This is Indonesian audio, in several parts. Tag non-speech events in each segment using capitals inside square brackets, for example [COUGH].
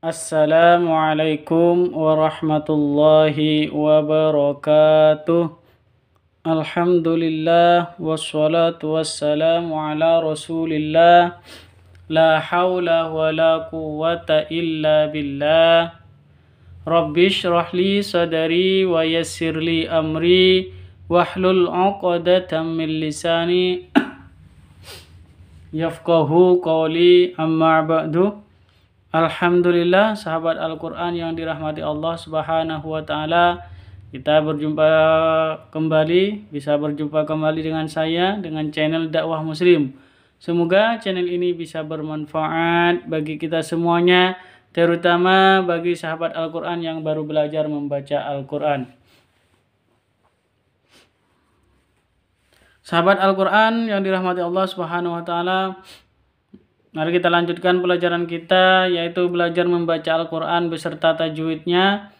Assalamualaikum warahmatullahi wabarakatuh Alhamdulillah wassalatu wassalamu ala rasulillah La hawla wa la quwata illa billah Rabbi shrah li sadari wa yassir li amri Wahlul uqadatan min lisani [COUGHS] Yafqahu qawli amma Alhamdulillah sahabat Al-Quran yang dirahmati Allah subhanahu wa ta'ala Kita berjumpa kembali, bisa berjumpa kembali dengan saya dengan channel dakwah muslim Semoga channel ini bisa bermanfaat bagi kita semuanya Terutama bagi sahabat Al-Quran yang baru belajar membaca Al-Quran Sahabat Al-Quran yang dirahmati Allah subhanahu wa ta'ala Mari kita lanjutkan pelajaran kita yaitu belajar membaca Al-Qur'an beserta tajwidnya.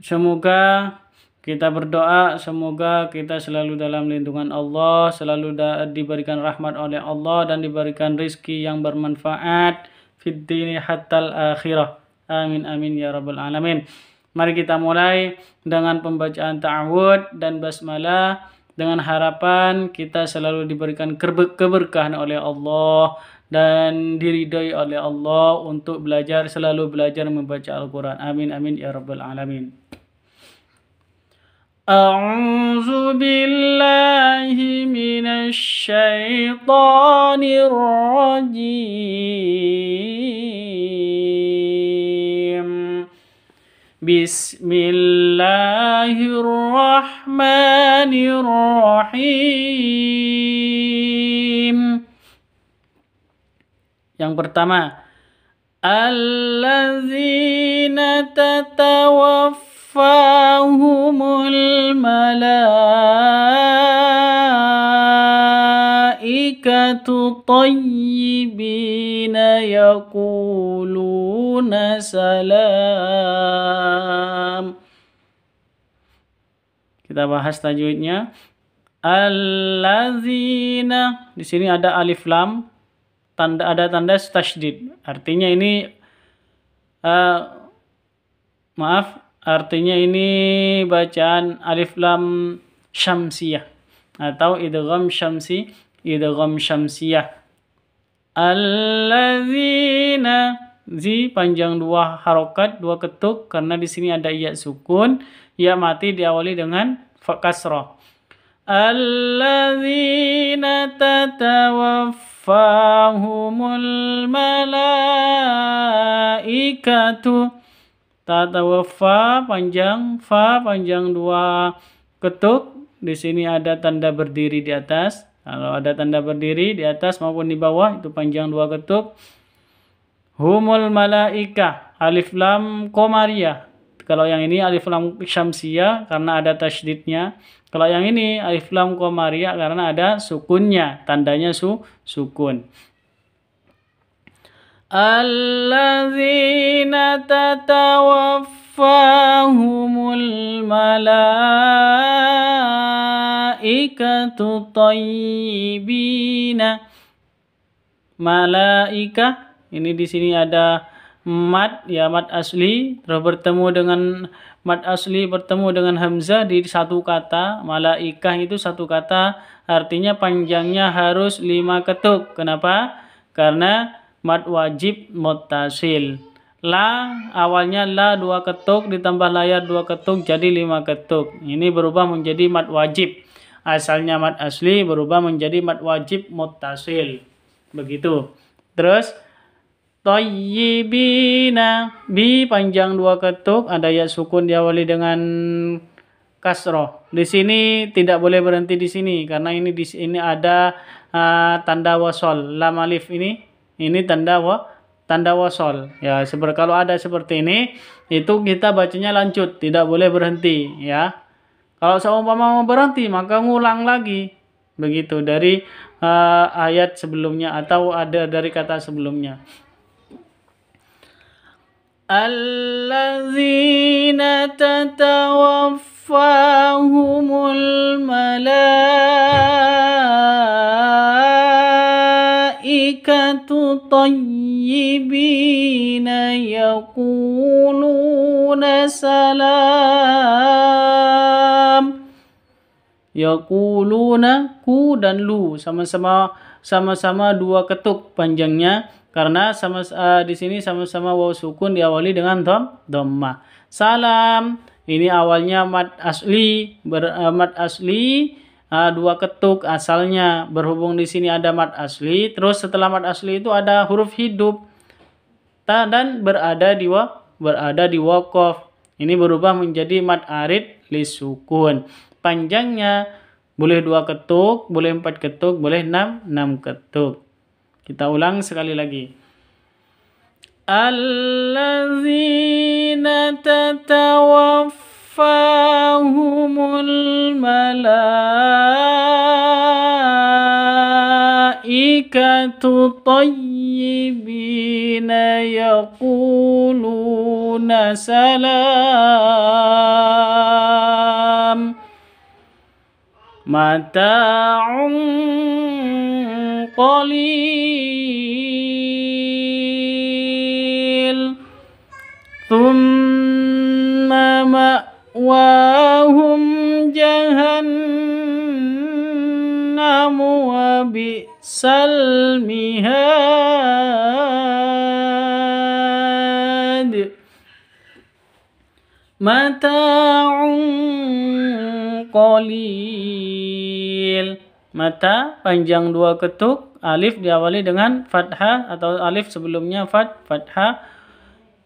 Semoga kita berdoa semoga kita selalu dalam lindungan Allah, selalu diberikan rahmat oleh Allah dan diberikan rizki yang bermanfaat Fiddini hatal akhirah. Amin amin ya rabbal alamin. Mari kita mulai dengan pembacaan ta'awud dan basmalah dengan harapan kita selalu diberikan keberkahan oleh Allah dan diridai oleh Allah untuk belajar selalu belajar membaca Al-Qur'an. Amin amin ya rabbal alamin. أعوذ بالله من الشيطان الرجيم Bismillahirrahmanirrahim. Yang pertama, allazina tatawaffahumul malaikatu tayyibina yaqulun يقولون salam kita bahas tajwidnya allazina di sini ada alif lam tanda ada tanda tasydid artinya ini uh, maaf artinya ini bacaan alif lam syamsiyah atau idgham syamsi idgham syamsiyah allazina Zi panjang dua harokat, dua ketuk karena di sini ada iya sukun, iya mati diawali dengan kasroh. Alladzina tatawaffahumul malaikatu tatawaffa panjang fa panjang dua ketuk di sini ada tanda berdiri di atas kalau ada tanda berdiri di atas maupun di bawah itu panjang dua ketuk humul malaika alif lam komariah kalau yang ini alif lam syamsia karena ada tasdidnya Kalau yang ini alif lam komaria karena ada sukunnya, tandanya su sukun. Alladzina tatawaffahumul malaikatu tayyibina Malaika ini di sini ada mat, ya mat asli terus bertemu dengan mat asli bertemu dengan hamzah di satu kata malaikah itu satu kata artinya panjangnya harus lima ketuk kenapa karena mat wajib mutasil la awalnya la dua ketuk ditambah layar dua ketuk jadi lima ketuk ini berubah menjadi mat wajib asalnya mat asli berubah menjadi mat wajib mutasil begitu terus Toyibina Bi panjang dua ketuk. Ada ya sukun diawali dengan kasroh. Di sini tidak boleh berhenti di sini karena ini di sini ada uh, tanda wasol. Lam alif ini. Ini tanda wa tanda wasol. Ya, seperti kalau ada seperti ini itu kita bacanya lanjut, tidak boleh berhenti ya. Kalau seumpama mau berhenti maka ngulang lagi begitu dari uh, ayat sebelumnya atau ada dari kata sebelumnya. الذين تتوفاهم الملائكة طيبين يقولون سلام يقولون ku dan lu sama-sama sama-sama dua ketuk panjangnya karena sama uh, di sini sama-sama waw sukun diawali dengan dom domma salam ini awalnya mat asli ber, uh, eh, mat asli uh, dua ketuk asalnya berhubung di sini ada mat asli terus setelah mat asli itu ada huruf hidup ta dan berada di waw berada di wakof ini berubah menjadi mat arid lisukun panjangnya boleh dua ketuk boleh empat ketuk boleh enam enam ketuk kita ulang sekali lagi. Allazina tatawaffahumul malaikatu tayyibina yaquluna salam mata'un قليل ثم مأواهم جهنم وبئس المهاد متاع قليل mata panjang dua ketuk alif diawali dengan fathah atau alif sebelumnya fat fathah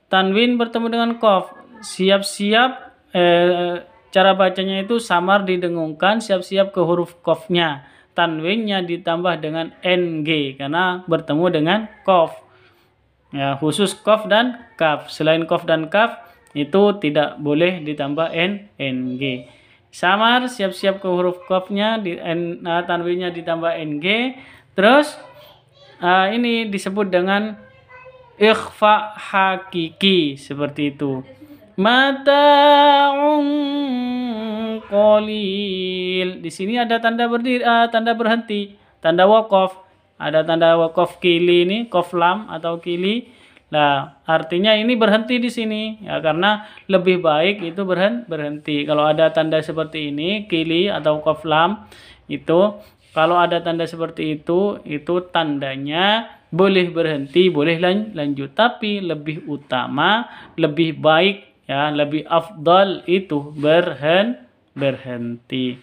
tanwin bertemu dengan kof siap-siap eh, cara bacanya itu samar didengungkan siap-siap ke huruf kofnya tanwinnya ditambah dengan ng karena bertemu dengan kof ya khusus kof dan kaf selain kof dan kaf itu tidak boleh ditambah n ng samar siap-siap ke huruf kofnya di n, eh, tanwinnya ditambah ng Terus uh, ini disebut dengan ikhfa hakiki seperti itu. Mata'un qalil. Di sini ada tanda berdiri, uh, tanda berhenti, tanda wakof. Ada tanda wakof kili ini, koflam atau kili. Nah, artinya ini berhenti di sini ya karena lebih baik itu berhenti. Kalau ada tanda seperti ini, kili atau koflam itu kalau ada tanda seperti itu, itu tandanya boleh berhenti, boleh lanjut, tapi lebih utama, lebih baik ya, lebih afdal itu berhen berhenti.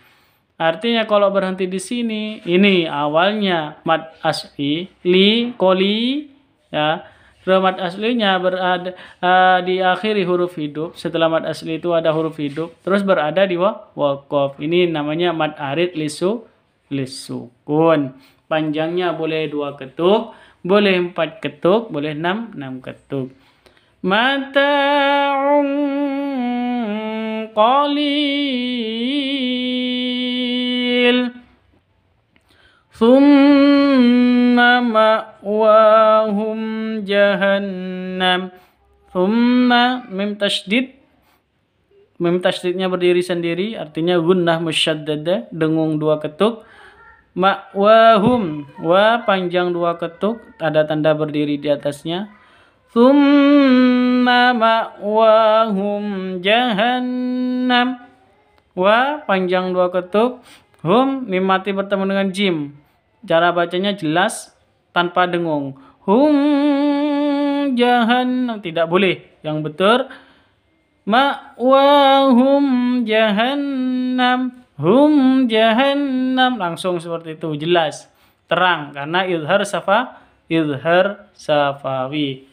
Artinya kalau berhenti di sini, ini awalnya mat asli li koli ya. Mad aslinya berada uh, akhiri huruf hidup. Setelah mad asli itu ada huruf hidup, terus berada di wakof. Ini namanya mad arid lisu lesukun Panjangnya boleh dua ketuk, boleh empat ketuk, boleh enam, enam ketuk. Mata'un qalil. Thumma ma'wahum jahannam. Thumma mim tashdid mim tashdidnya berdiri sendiri artinya gunnah musyaddada dengung dua ketuk Ma'wahum wa panjang dua ketuk ada tanda berdiri di atasnya. Thumma ma'wahum jahannam wa panjang dua ketuk hum mimati bertemu dengan jim. Cara bacanya jelas tanpa dengung. Hum jahannam tidak boleh. Yang betul ma'wahum jahannam hum jahannam langsung seperti itu jelas terang karena idhar safa idhar safawi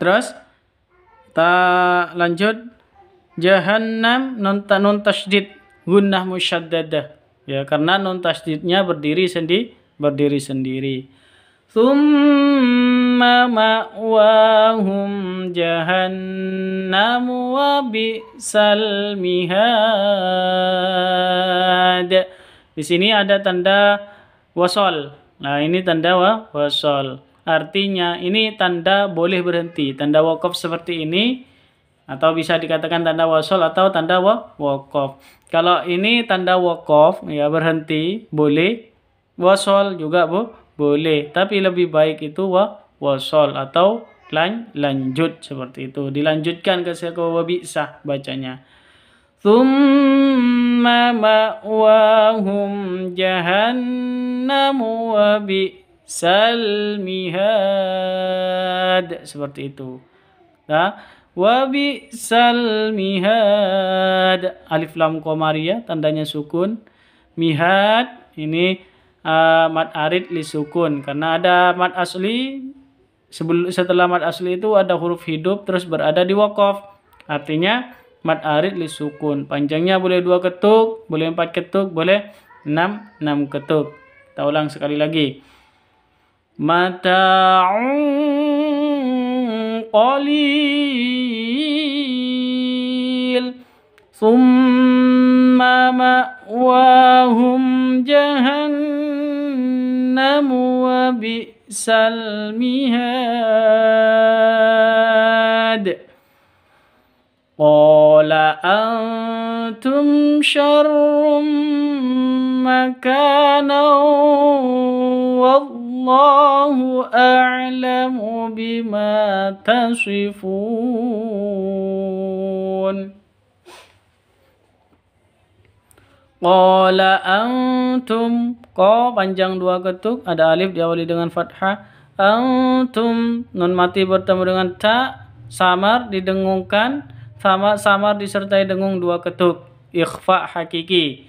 terus kita lanjut jahannam non non tasdid gunnah musyaddadah ya karena non tasdidnya berdiri sendi berdiri sendiri ثم مأواهم جهنم وبئس المهاد di sini ada tanda wasol nah ini tanda wa, wasol artinya ini tanda boleh berhenti tanda wakaf seperti ini atau bisa dikatakan tanda wasol atau tanda wa, wakaf kalau ini tanda wakaf ya berhenti boleh wasol juga bu boleh tapi lebih baik itu wa wasol atau lan lanjut seperti itu dilanjutkan ke siapa wa bisa bacanya thumma ma'wahum jahannam wa bi'sal mihad seperti itu ya wabi bi'sal mihad alif lam qomariyah tandanya sukun mihad ini uh, mad arid li sukun karena ada mat asli sebelum setelah mat asli itu ada huruf hidup terus berada di wakaf artinya mat arid li sukun panjangnya boleh dua ketuk boleh empat ketuk boleh enam enam ketuk kita ulang sekali lagi mata'un qalil ثم ma'wahum jahannam جهنم وبئس المهاد قال أنتم شر مكانا والله أعلم بما تصفون Qala antum Ko panjang dua ketuk Ada alif diawali dengan fathah Antum Nun mati bertemu dengan ta Samar didengungkan Sama samar disertai dengung dua ketuk Ikhfa hakiki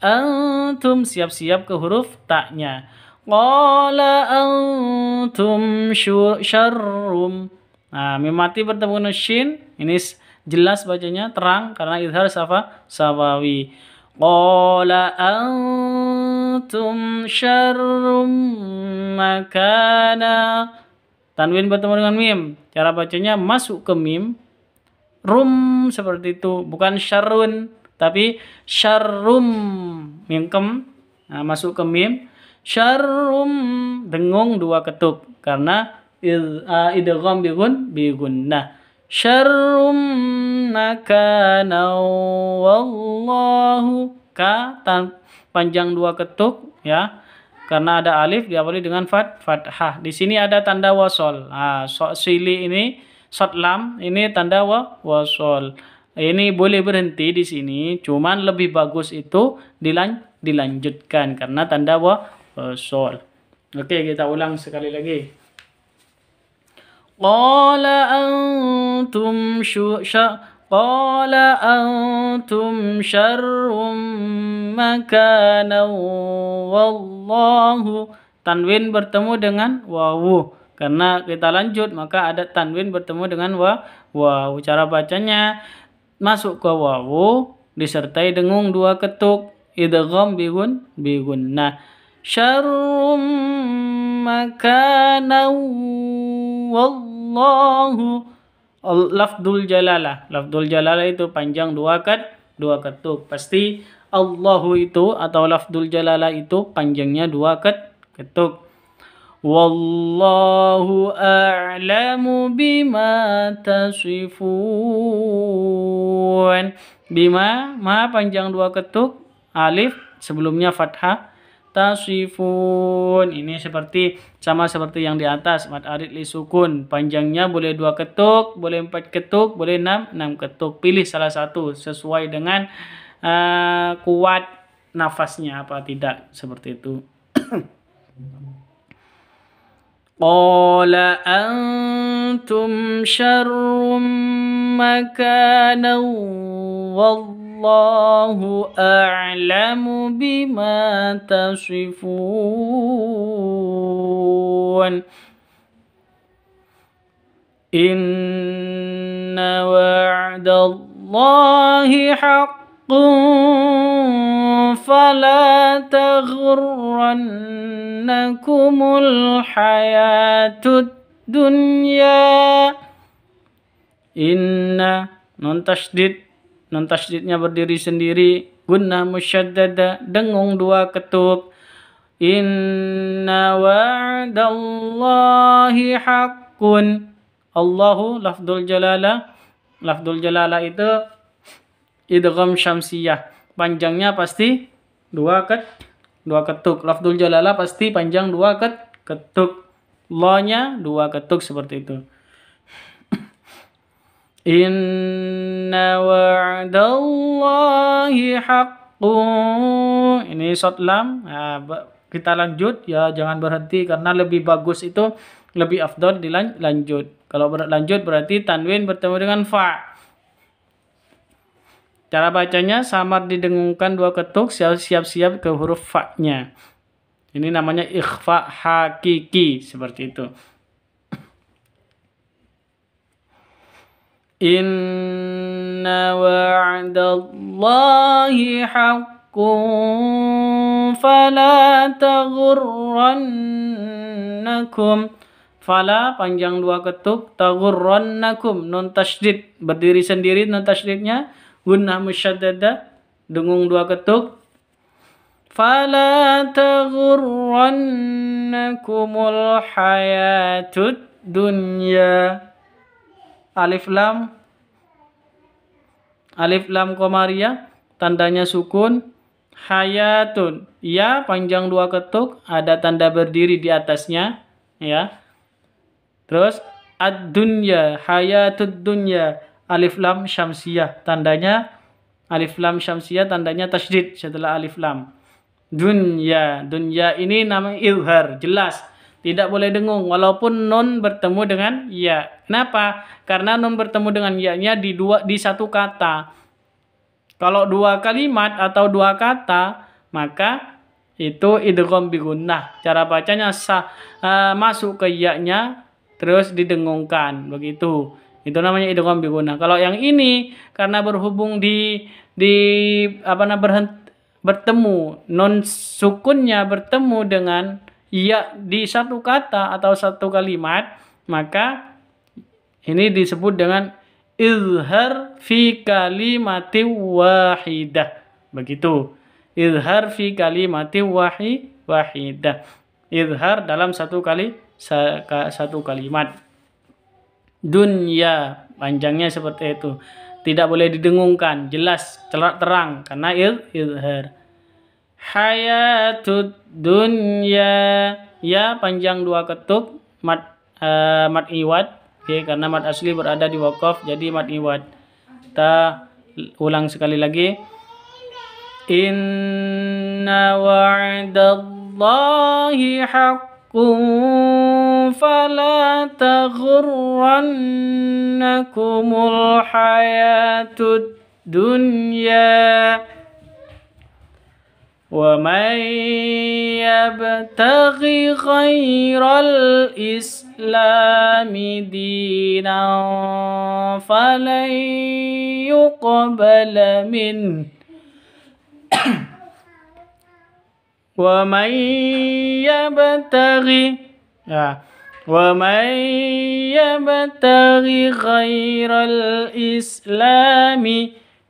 Antum siap-siap ke huruf taknya Qala antum syarrum Nah, mim mati bertemu dengan shin Ini jelas bacanya terang karena idhar safa sawawi قال أنتم شر مكانا Tanwin bertemu dengan mim. Cara bacanya masuk ke mim. Rum seperti itu. Bukan syarun. Tapi syarum. Mingkem. Nah, masuk ke mim. Syarum. Dengung dua ketuk. Karena ah, idgham bigun bigun. Nah. Syarum makana wallahu ka tan, panjang dua ketuk ya karena ada alif diawali dengan fat fathah di sini ada tanda wasol ah so, sili ini sot lam ini tanda wa wasol ini boleh berhenti di sini cuman lebih bagus itu dilan dilanjutkan karena tanda wa wasol oke kita ulang sekali lagi qala antum syu قال أنتم شر مكانا والله tanwin bertemu dengan wawu karena kita lanjut maka ada tanwin bertemu dengan wa wawu cara bacanya masuk ke wawu disertai dengung dua ketuk idgham bigun bigun nah syarrum makanau wallahu lafdul jalalah lafdul jalalah itu panjang dua kat dua ketuk pasti Allahu itu atau lafdul jalalah itu panjangnya dua ket ketuk Wallahu a'lamu bima tasifun Bima ma panjang dua ketuk alif sebelumnya fathah tasifun. Ini seperti sama seperti yang di atas. Mad arid li sukun. Panjangnya boleh dua ketuk, boleh empat ketuk, boleh enam, enam ketuk. Pilih salah satu sesuai dengan uh, kuat nafasnya apa tidak seperti itu. [COUGHS] Qala antum syarrum makanan الله أعلم بما تصفون إن وعد الله حق فلا تغرنكم الحياة الدنيا إن نون تشديد non tasdidnya berdiri sendiri gunna musyaddada dengung dua ketuk inna wa'dallahi haqqun Allahu lafdul jalala lafdul jalala itu idgham syamsiyah panjangnya pasti dua ket dua ketuk lafdul jalala pasti panjang dua ket ketuk lo nya dua ketuk seperti itu Inna wa'dallahi haqqu. Ini short lam. Nah, kita lanjut ya, jangan berhenti karena lebih bagus itu lebih afdol dilanjut. Kalau berlanjut berarti tanwin bertemu dengan fa. Cara bacanya samar didengungkan dua ketuk siap-siap ke huruf fa-nya. Ini namanya ikhfa hakiki seperti itu. Inna وعد الله حق فلا تغرنكم Fala panjang dua ketuk tagurrannakum non tasdid berdiri sendiri non tasdidnya gunnah musyaddada dengung dua ketuk Fala tagurrannakumul hayatud dunya alif lam alif lam komaria, tandanya sukun hayatun ya panjang dua ketuk ada tanda berdiri di atasnya ya terus ad dunya hayatud dunya alif lam syamsiah tandanya alif lam syamsiah tandanya tasdid setelah alif lam dunya dunya ini nama ilhar jelas tidak boleh dengung walaupun non bertemu dengan ya. Kenapa? Karena non bertemu dengan ya-nya di dua di satu kata. Kalau dua kalimat atau dua kata, maka itu idgham bigunnah. Cara bacanya sah, eh, e, masuk ke ya-nya terus didengungkan begitu. Itu namanya idgham bigunnah. Kalau yang ini karena berhubung di di apa namanya bertemu non sukunnya bertemu dengan ya di satu kata atau satu kalimat, maka ini disebut dengan izhar fi kalimati wahidah. Begitu. Izhar fi kalimati wahi wahidah. Izhar dalam satu kali satu kalimat. dunia panjangnya seperti itu. Tidak boleh didengungkan, jelas terang karena izhar hayatud dunya ya panjang dua ketuk mat uh, mat iwat oke okay, karena mat asli berada di wakaf jadi mat iwat kita ulang sekali lagi inna wa'dallahi haqqun fala taghurrannakumul hayatud dunya ومن يبتغ غير الإسلام دينا فلن يقبل منه [COUGHS] ومن يبتغ ومن يبتغ غير الإسلام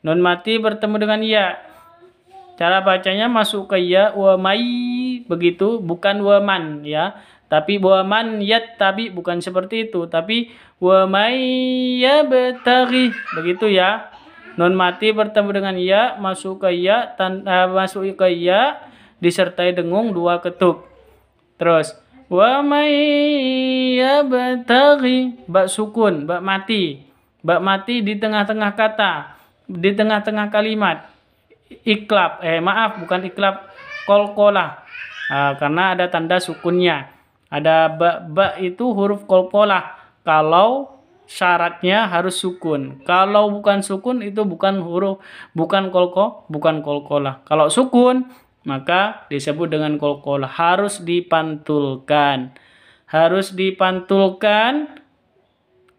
نون ماتي bertemu dengan ya Cara bacanya masuk ke ya wa mai begitu bukan wa man ya. Tapi wa man yat tapi bukan seperti itu tapi wa mai ya betari begitu ya. Non mati bertemu dengan ya masuk ke ya tan, uh, masuk ke ya disertai dengung dua ketuk. Terus wa mai ya betari bak sukun bak mati bak mati di tengah-tengah kata di tengah-tengah kalimat iklab eh maaf bukan iklab kolkola, uh, ah, karena ada tanda sukunnya ada ba, ba itu huruf kolkola. kalau syaratnya harus sukun kalau bukan sukun itu bukan huruf bukan kolko bukan kolkola. kalau sukun maka disebut dengan kolkola harus dipantulkan harus dipantulkan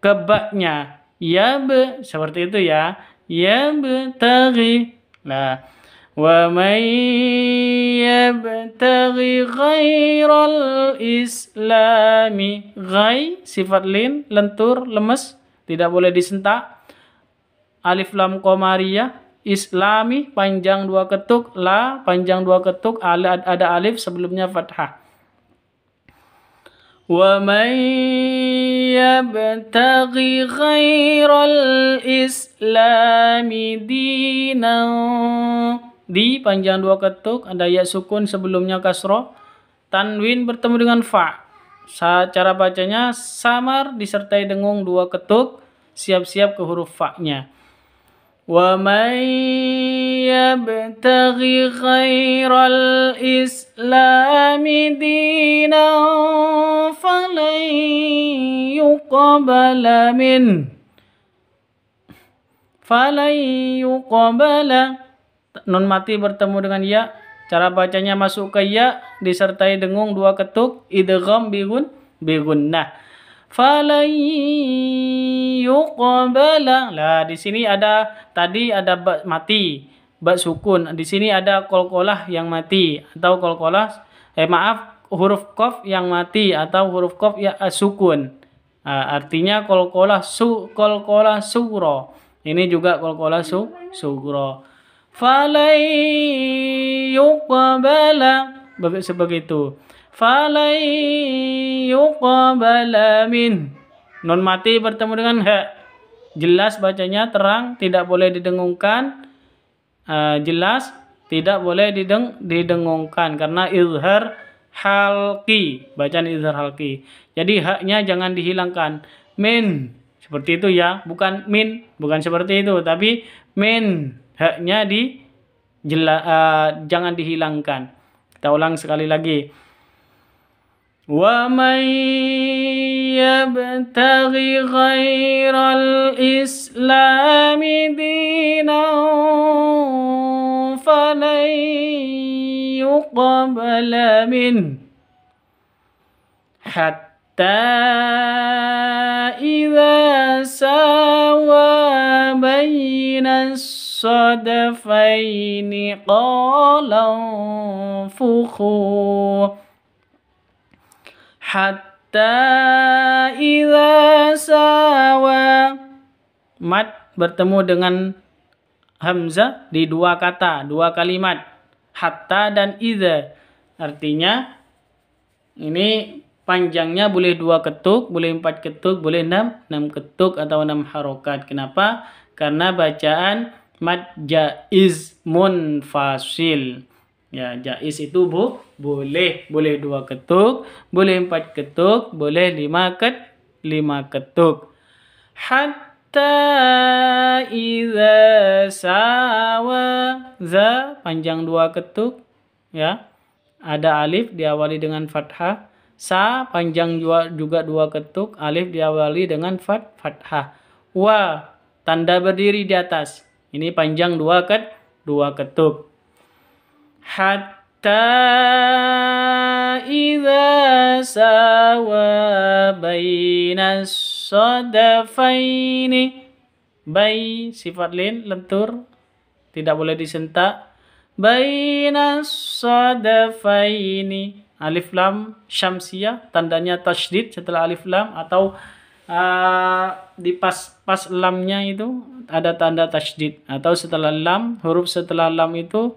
kebaknya ya be seperti itu ya ya be tari Nah, wa may yabtaghi ghairal islami ghai sifat lin lentur lemes tidak boleh disentak alif lam komaria islami panjang dua ketuk la panjang dua ketuk ala ada alif sebelumnya fathah wa may يبتغي غير الإسلام دينا di panjang dua ketuk ada ya sukun sebelumnya kasroh tanwin bertemu dengan fa cara bacanya samar disertai dengung dua ketuk siap-siap ke huruf fa-nya ومن يبتغ غَيْرَ الْإِسْلَامِ دينا فلن يقبل منه فلن يقبل نون mati bertemu dengan ya cara bacanya masuk ke ya disertai dengung dua ketuk idgham bigun bigun nah, falan Lah di sini ada tadi ada mati, bak sukun. Di sini ada kolkolah yang mati atau kolkolah eh maaf huruf kof yang mati atau huruf kof ya eh, sukun. Nah, artinya kolkolah su kolkolah sugro. Ini juga kolkolah su sugro. Falai Sebegitu. sebagai falai yuqabala min nun mati bertemu dengan ha jelas bacanya terang tidak boleh didengungkan uh, jelas tidak boleh dideng didengungkan karena izhar halki bacaan izhar halki jadi haknya jangan dihilangkan min seperti itu ya bukan min bukan seperti itu tapi min haknya di jela, uh, jangan dihilangkan kita ulang sekali lagi ومن يبتغ غير الإسلام دينا فلن يقبل منه حتى إذا ساوى بين الصدفين قال انفخوا hatta ila sawa mat bertemu dengan hamzah di dua kata, dua kalimat hatta dan ida Artinya ini panjangnya boleh dua ketuk, boleh empat ketuk, boleh enam, enam ketuk atau enam harokat. Kenapa? Karena bacaan mad jaiz munfasil. Ya, jais itu bu, boleh, boleh dua ketuk, boleh empat ketuk, boleh lima ket, lima ketuk. Hatta iza sawa za panjang dua ketuk, ya. Ada alif diawali dengan fathah, sa panjang juga, juga dua ketuk, alif diawali dengan fat, fathah. Wa tanda berdiri di atas. Ini panjang dua ket, dua ketuk. Hatta idza ساوى بين الصدفين bai sifat lin lentur tidak boleh disentak baina sadafaini alif lam syamsiyah tandanya tasydid setelah alif lam atau uh, di pas pas lamnya itu ada tanda tasydid atau setelah lam huruf setelah lam itu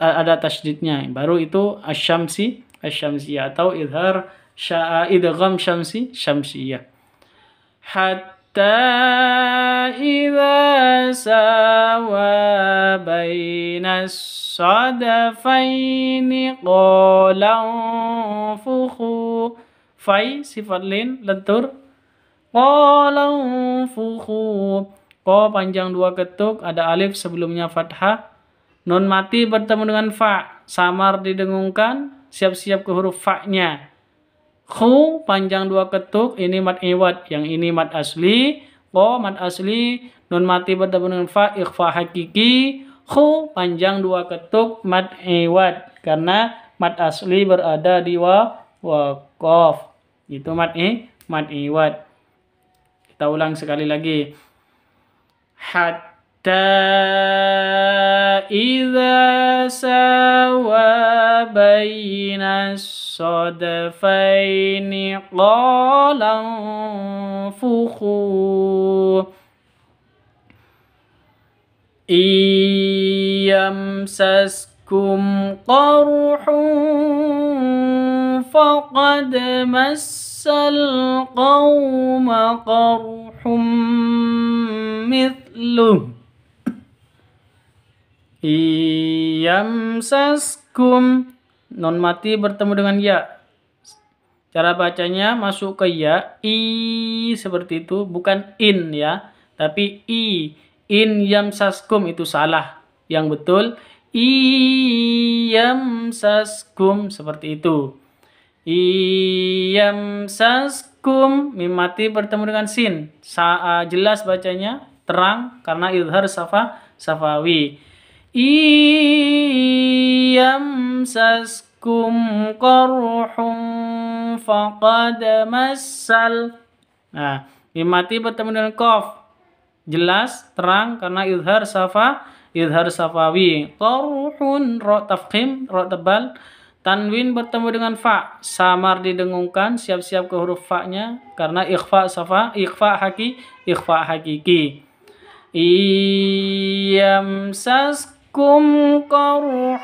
ada tasdidnya baru itu asyamsi asyamsiyah atau idhar sya'a idgham syamsi syamsiyah hatta idza sawa bainas sadafaini qala fukhu fai sifat lin lentur qala fukhu Ko panjang dua ketuk, ada alif sebelumnya fathah, Nun mati bertemu dengan fa, samar didengungkan, siap-siap ke huruf fa-nya. Khu panjang dua ketuk, ini mat iwat, yang ini mat asli. Ko mat asli, nun mati bertemu dengan fa, ikhfa hakiki. Khu panjang dua ketuk, mat iwat. Karena mat asli berada di wa, wakof. Itu mat i, mat iwat. Kita ulang sekali lagi. Hat إذا سوى بين الصدفين قال انفخوا إن يمسسكم قرح فقد مس القوم قرح مثله Iyamsaskum. Non mati bertemu dengan ya. Cara bacanya masuk ke ya. I seperti itu. Bukan in ya. Tapi i. In yamsaskum itu salah. Yang betul. Iyamsaskum. Seperti itu. Iyamsaskum. Mim mati bertemu dengan sin. Sa jelas bacanya. Terang. Karena idhar safa safawi. يمسسكم قرح فقد masal. Nah, mati bertemu dengan kof. Jelas, terang karena idhar safa, idhar safawi. Qaruhun ro tafkhim, ro tebal. Tanwin bertemu dengan fa, samar didengungkan, siap-siap ke huruf fa-nya karena ikhfa safa, ikhfa haki, ikhfa hakiki. sas Kum قرح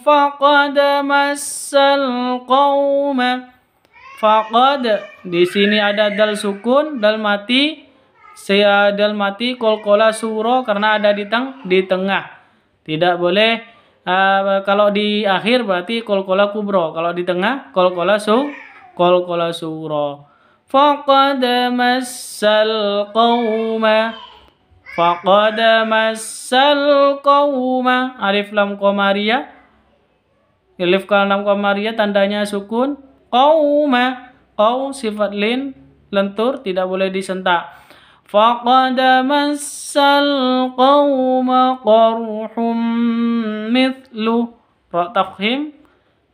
فقد massal qaum faqad di sini ada dal sukun dal mati saya eh, dal mati kolkola suro karena ada di teng di tengah tidak boleh uh, kalau di akhir berarti kolkola kubro kalau di tengah kolkola su kolkola suro faqad massal qauma Faqad masal qawma Alif lam komaria Alif lam komaria tandanya sukun Qawma Qaw sifat lin Lentur tidak boleh disentak Faqad masal qawma qarhum mithlu Rok tafhim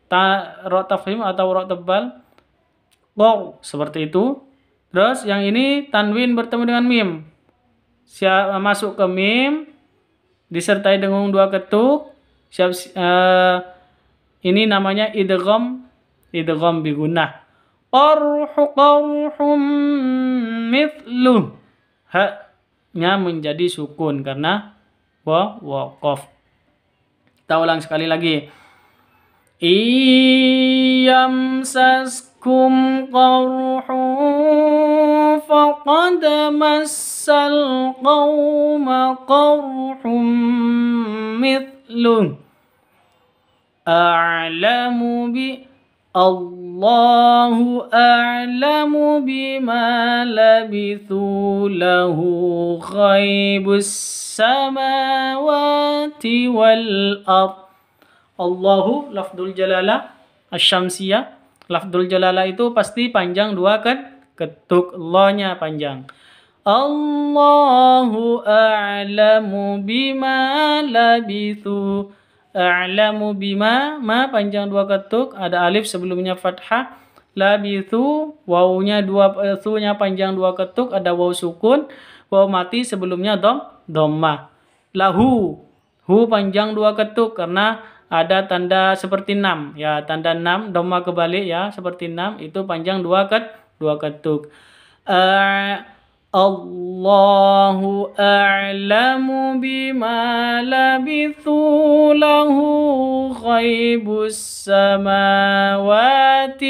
ta, Rok tafhim atau rok tebal Qaw seperti itu Terus yang ini tanwin bertemu dengan mim siap eh, masuk ke mim disertai dengung dua ketuk siap uh, ini namanya idgham idgham bigunnah qarhu qarhum mithlu ha menjadi sukun karena wa waqaf kita ulang sekali lagi saskum qarhu faqad mas مس القوم قرح مثله أعلم ب الله أعلم بما لبثوا له خيب السماوات والأرض الله لفظ الجلالة الشمسية lafdul jalala itu pasti panjang dua ket ketuk lohnya panjang Allahu أعلم bima labithu. أعلم bima, ma panjang dua ketuk, ada alif sebelumnya fathah. Labithu, wawunya dua, thunya eh, panjang dua ketuk, ada waw sukun. Waw mati sebelumnya dom, domma. Lahu, hu panjang dua ketuk karena ada tanda seperti enam ya tanda enam domma kebalik ya seperti enam itu panjang dua ket dua ketuk eh, الله أعلم بما لبثوا له غيب السماوات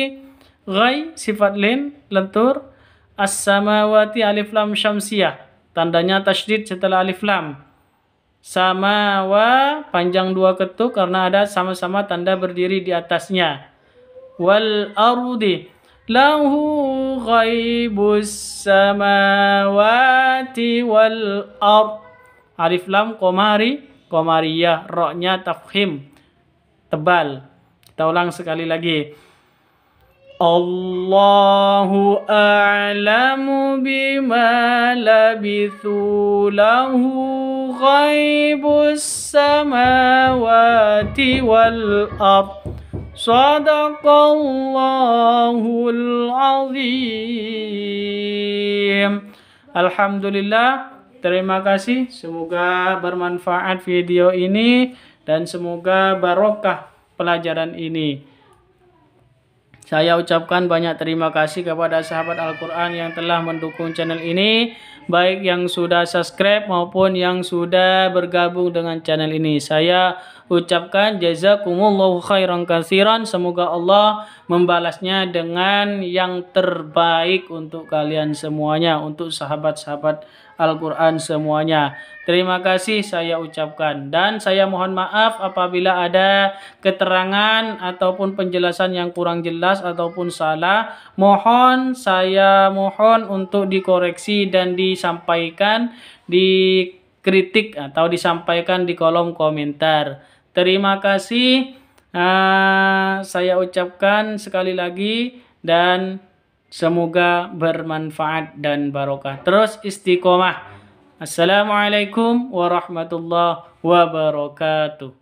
غي sifat لين لنتور السماوات samawati alif lam syamsiyah tandanya tasydid setelah alif lam sama wa panjang dua ketuk karena ada sama-sama tanda berdiri di atasnya wal arudi له غيب السماوات والأرض Alif lam komari komaria roknya tafhim tebal kita ulang sekali lagi Allahu a'lamu bima labithu lahu ghaibus samawati wal ardh Sadaqallahul Azim. Alhamdulillah terima kasih semoga bermanfaat video ini dan semoga barokah pelajaran ini saya ucapkan banyak terima kasih kepada sahabat Al-Quran yang telah mendukung channel ini, baik yang sudah subscribe maupun yang sudah bergabung dengan channel ini. Saya ucapkan jazakumullahu khairan kasiran. Semoga Allah membalasnya dengan yang terbaik untuk kalian semuanya, untuk sahabat-sahabat Al-Quran semuanya. Terima kasih saya ucapkan dan saya mohon maaf apabila ada keterangan ataupun penjelasan yang kurang jelas ataupun salah. Mohon saya mohon untuk dikoreksi dan disampaikan di kritik atau disampaikan di kolom komentar. Terima kasih. Uh, saya ucapkan sekali lagi dan Semoga bermanfaat dan barokah. Terus istiqomah. Assalamualaikum warahmatullahi wabarakatuh.